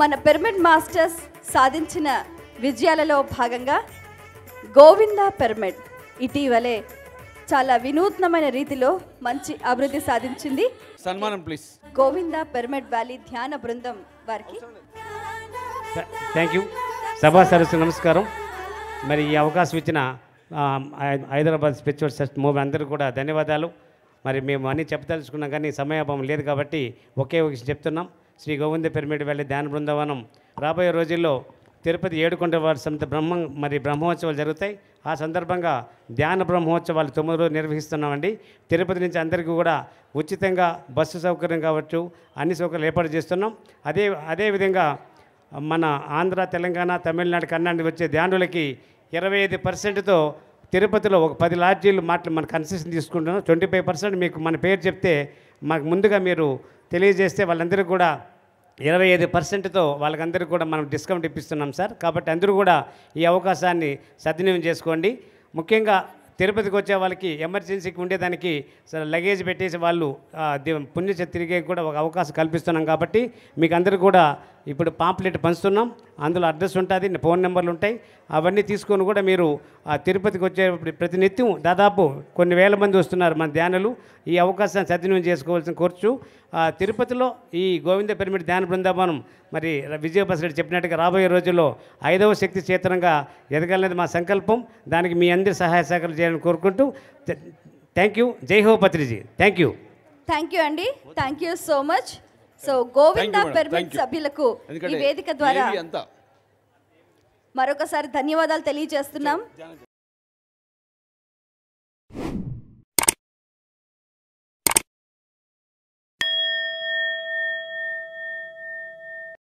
మన pyramid masters సాధించిన విజయాలలో భాగంగా గోవింద పిరమిడ్ ఇటీవలే చాలా వినూత్నమైన రీతిలో మంచి అభివృద్ధి సాధించింది సన్మానం ప్లీజ్ గోవింద పిరమిడ్ వ్యాలీ ధ్యాన బృందం వారికి థ్యాంక్ యూ సభా సరస్సు నమస్కారం మరి ఈ అవకాశం ఇచ్చిన హైదరాబాద్ స్పిరిచువల్ సెస్ట్ మూవ్ అందరికీ కూడా ధన్యవాదాలు మరి మేము అన్నీ చెప్పదలుచుకున్నాం కానీ సమయాభావం లేదు కాబట్టి ఒకే ఒక చెప్తున్నాం శ్రీ గోవింద పిరమిడ్ వెళ్ళి ధ్యాన బృందావనం రాబోయే రోజుల్లో తిరుపతి ఏడుకొండ వారి సమిత బ్రహ్మ మరి బ్రహ్మోత్సవాలు జరుగుతాయి ఆ సందర్భంగా ధ్యాన బ్రహ్మోత్సవాలు తొమ్మిది రోజులు నిర్వహిస్తున్నామండి తిరుపతి నుంచి అందరికీ కూడా ఉచితంగా బస్సు సౌకర్యం కావచ్చు అన్ని సౌకర్యాలు ఏర్పాటు చేస్తున్నాం అదే అదేవిధంగా మన ఆంధ్ర తెలంగాణ తమిళనాడు కర్ణాటక వచ్చే ధ్యానులకి ఇరవై ఐదు పర్సెంట్తో తిరుపతిలో ఒక పది లాడ్జీలు మాటలు మన కన్సెషన్ తీసుకుంటున్నాం ట్వంటీ ఫైవ్ పర్సెంట్ మీకు మన పేరు చెప్తే మాకు ముందుగా మీరు తెలియజేస్తే వాళ్ళందరికీ కూడా ఇరవై ఐదు పర్సెంట్తో వాళ్ళకందరికీ కూడా మనం డిస్కౌంట్ ఇప్పిస్తున్నాం సార్ కాబట్టి అందరూ కూడా ఈ అవకాశాన్ని సద్వినియోగం చేసుకోండి ముఖ్యంగా తిరుపతికి వచ్చే వాళ్ళకి ఎమర్జెన్సీకి ఉండేదానికి లగేజ్ పెట్టేసి వాళ్ళు పుణ్యచ తిరిగే కూడా ఒక అవకాశం కల్పిస్తున్నాం కాబట్టి మీకు అందరూ కూడా ఇప్పుడు పాంప్లెట్ పంచుతున్నాం అందులో అడ్రస్ ఉంటుంది ఫోన్ నెంబర్లు ఉంటాయి అవన్నీ తీసుకొని కూడా మీరు ఆ తిరుపతికి వచ్చే ప్రతి నిత్యం దాదాపు కొన్ని వేల మంది వస్తున్నారు మన ధ్యానులు ఈ అవకాశాన్ని సద్వినియోగం చేసుకోవాల్సిన కోర్చు తిరుపతిలో ఈ గోవింద పెరిమిడి ధ్యాన బృందావనం మరి రెడ్డి చెప్పినట్టుగా రాబోయే రోజుల్లో ఐదవ శక్తి క్షేత్రంగా ఎదగాలనేది మా సంకల్పం దానికి మీ అందరి సహాయ సహకారం చేయాలని కోరుకుంటూ థ్యాంక్ యూ జై హో Patriji thank you thank you అండి thank you so much so Govinda పెర్మిట్ సభ్యులకు ఈ వేదిక ద్వారా మరొకసారి ధన్యవాదాలు తెలియజేస్తున్నాం